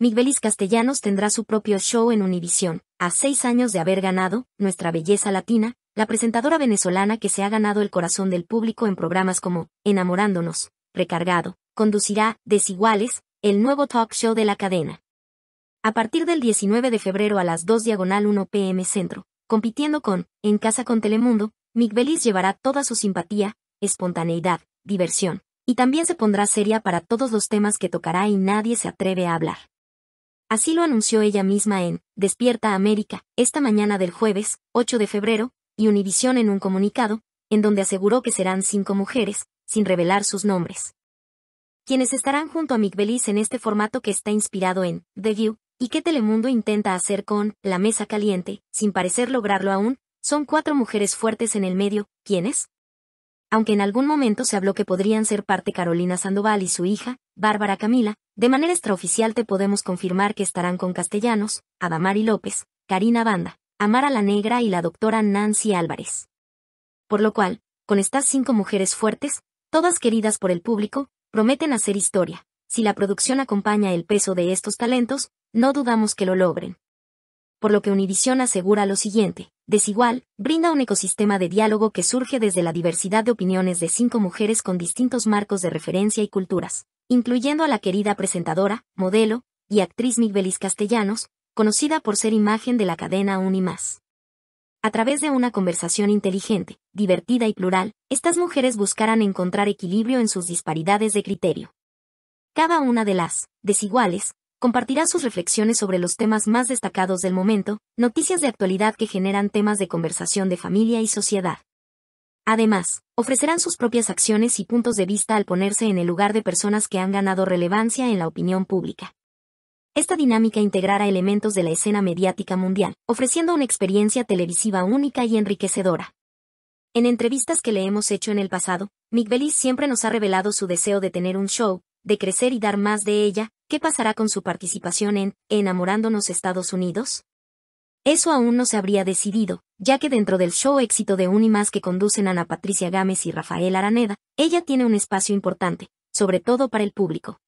Migbelis Castellanos tendrá su propio show en Univisión, a seis años de haber ganado, Nuestra Belleza Latina, la presentadora venezolana que se ha ganado el corazón del público en programas como Enamorándonos, Recargado, conducirá Desiguales, el nuevo talk show de la cadena. A partir del 19 de febrero a las 2 diagonal 1 pm centro, compitiendo con En Casa con Telemundo, Migbelis llevará toda su simpatía, espontaneidad, diversión, y también se pondrá seria para todos los temas que tocará y nadie se atreve a hablar. Así lo anunció ella misma en Despierta América, esta mañana del jueves, 8 de febrero, y Univisión en un comunicado, en donde aseguró que serán cinco mujeres, sin revelar sus nombres. Quienes estarán junto a Mick Belis en este formato que está inspirado en The View, y qué Telemundo intenta hacer con La Mesa Caliente, sin parecer lograrlo aún, son cuatro mujeres fuertes en el medio, ¿quiénes? Aunque en algún momento se habló que podrían ser parte Carolina Sandoval y su hija, Bárbara Camila, de manera extraoficial te podemos confirmar que estarán con Castellanos, Adamari López, Karina Banda, Amara la Negra y la doctora Nancy Álvarez. Por lo cual, con estas cinco mujeres fuertes, todas queridas por el público, prometen hacer historia. Si la producción acompaña el peso de estos talentos, no dudamos que lo logren. Por lo que Univision asegura lo siguiente, Desigual, brinda un ecosistema de diálogo que surge desde la diversidad de opiniones de cinco mujeres con distintos marcos de referencia y culturas, incluyendo a la querida presentadora, modelo y actriz Migbelis Castellanos, conocida por ser imagen de la cadena Unimás. A través de una conversación inteligente, divertida y plural, estas mujeres buscarán encontrar equilibrio en sus disparidades de criterio. Cada una de las desiguales compartirá sus reflexiones sobre los temas más destacados del momento, noticias de actualidad que generan temas de conversación de familia y sociedad. Además, ofrecerán sus propias acciones y puntos de vista al ponerse en el lugar de personas que han ganado relevancia en la opinión pública. Esta dinámica integrará elementos de la escena mediática mundial, ofreciendo una experiencia televisiva única y enriquecedora. En entrevistas que le hemos hecho en el pasado, Mick Bellis siempre nos ha revelado su deseo de tener un show, de crecer y dar más de ella, ¿qué pasará con su participación en Enamorándonos Estados Unidos? Eso aún no se habría decidido, ya que dentro del show éxito de Más que conducen Ana Patricia Gámez y Rafael Araneda, ella tiene un espacio importante, sobre todo para el público.